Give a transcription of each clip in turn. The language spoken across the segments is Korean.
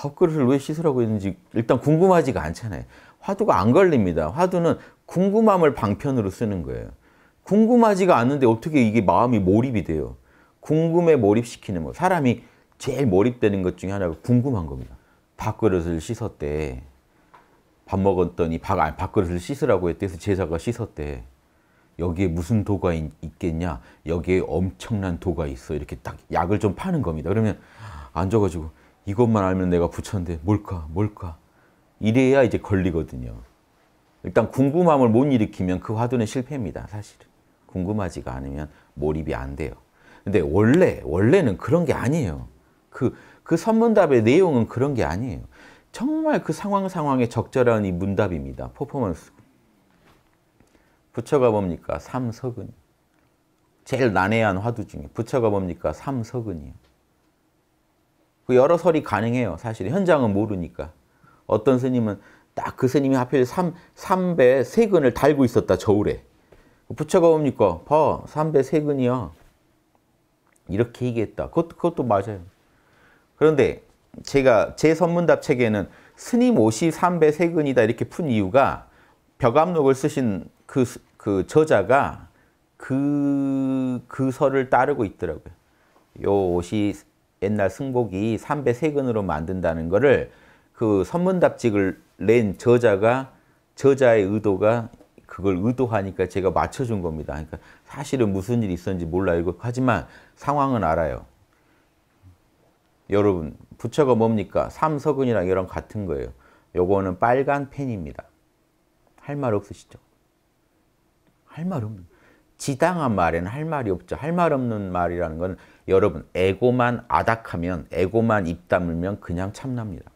밥그릇을 왜 씻으라고 했는지 일단 궁금하지가 않잖아요. 화두가 안 걸립니다. 화두는 궁금함을 방편으로 쓰는 거예요. 궁금하지가 않는데 어떻게 이게 마음이 몰입이 돼요. 궁금에 몰입시키는 거. 사람이 제일 몰입되는 것 중에 하나가 궁금한 겁니다. 밥그릇을 씻었대. 밥 먹었더니 밥, 아니, 밥그릇을 씻으라고 했대서 제자가 씻었대. 여기에 무슨 도가 있, 겠냐 여기에 엄청난 도가 있어. 이렇게 딱 약을 좀 파는 겁니다. 그러면 앉아가지고 이것만 알면 내가 부처인데 뭘까 뭘까 이래야 이제 걸리거든요. 일단 궁금함을 못 일으키면 그 화두는 실패입니다. 사실은. 궁금하지가 않으면 몰입이 안 돼요. 근데 원래 원래는 그런 게 아니에요. 그그 그 선문답의 내용은 그런 게 아니에요. 정말 그 상황 상황에 적절한 이 문답입니다. 퍼포먼스. 부처가 뭡니까? 삼석은. 제일 난해한 화두 중에 부처가 뭡니까? 삼석은이요. 그 여러 설이 가능해요. 사실 현장은 모르니까. 어떤 스님은 딱 그 스님이 하필 삼, 삼배 세근을 달고 있었다 저울에. 부처가 옵니까? 봐 삼배 세근이야. 이렇게 얘기했다. 그것도, 그것도 맞아요. 그런데 제가 제 선문답 책에는 스님 옷이 3배 세근이다 이렇게 푼 이유가 벽암록을 쓰신 그, 그 저자가 그, 그 설을 따르고 있더라고요. 요 옷이 옛날 승복이 삼배 세근으로 만든다는 거를 그 선문답직을 낸 저자가 저자의 의도가 그걸 의도하니까 제가 맞춰준 겁니다. 그러니까 사실은 무슨 일이 있었는지 몰라요. 하지만 상황은 알아요. 여러분 부처가 뭡니까? 삼서근이랑 이랑 같은 거예요. 요거는 빨간 펜입니다. 할 말 없으시죠? 할 말 없는 지당한 말에는 할 말이 없죠. 할 말 없는 말이라는 건 여러분 에고만 아닥하면 에고만 입 다물면 그냥 참납니다.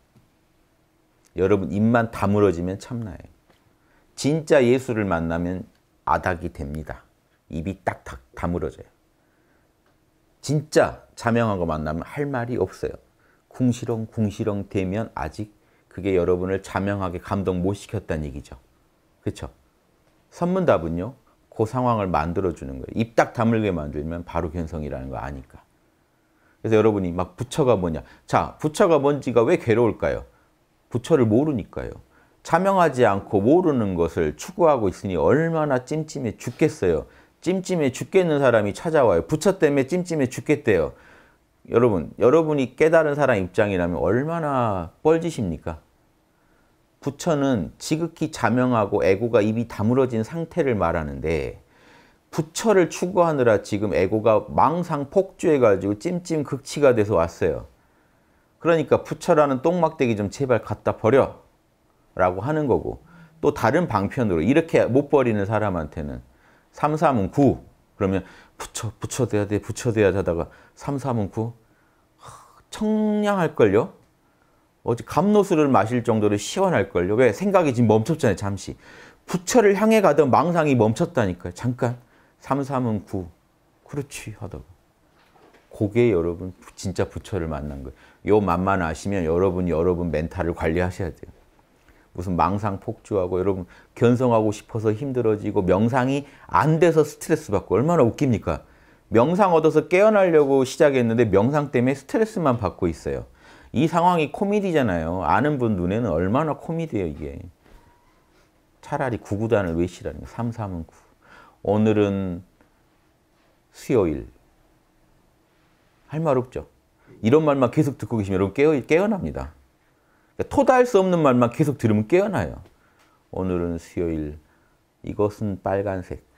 여러분 입만 다물어지면 참나요 진짜 예수를 만나면 아닥이 됩니다. 입이 딱딱 다물어져요. 진짜 자명한 거 만나면 할 말이 없어요. 궁시렁 궁시렁 되면 아직 그게 여러분을 자명하게 감동 못 시켰다는 얘기죠. 그렇죠? 선문답은요. 그 상황을 만들어주는 거예요. 입딱 다물게 만들면 바로 견성이라는 거 아니까. 그래서 여러분이 막 부처가 뭐냐. 자, 부처가 뭔지가 왜 괴로울까요? 부처를 모르니까요. 자명하지 않고 모르는 것을 추구하고 있으니 얼마나 찜찜해 죽겠어요. 찜찜해 죽겠는 사람이 찾아와요. 부처 때문에 찜찜해 죽겠대요. 여러분, 여러분이 깨달은 사람 입장이라면 얼마나 뻘짓입니까? 부처는 지극히 자명하고 에고가 입이 다물어진 상태를 말하는데 부처를 추구하느라 지금 에고가 망상 폭주해가지고 찜찜 극치가 돼서 왔어요. 그러니까 부처라는 똥막대기 좀 제발 갖다 버려 라고 하는 거고 또 다른 방편으로 이렇게 못 버리는 사람한테는 삼삼은구 그러면 부처, 부처 돼야 돼, 부처 돼야 하다가 삼삼은구 청량할걸요? 어찌 감로수를 마실 정도로 시원할걸요. 왜? 생각이 지금 멈췄잖아요. 잠시. 부처를 향해 가던 망상이 멈췄다니까요. 잠깐. 삼삼은 구. 그렇지 하다가. 그게 여러분 진짜 부처를 만난 거예요. 요 맛만 아시면 여러분이 여러분 멘탈을 관리하셔야 돼요. 무슨 망상 폭주하고 여러분 견성하고 싶어서 힘들어지고 명상이 안 돼서 스트레스 받고 얼마나 웃깁니까? 명상 얻어서 깨어나려고 시작했는데 명상 때문에 스트레스만 받고 있어요. 이 상황이 코미디잖아요. 아는 분 눈에는 얼마나 코미디예요, 이게. 차라리 구구단을 외치라는 거. 3, 3은 9. 오늘은 수요일. 할 말 없죠. 이런 말만 계속 듣고 계시면 여러분 깨어, 깨어납니다. 그러니까 토달 수 없는 말만 계속 들으면 깨어나요. 오늘은 수요일. 이것은 빨간색.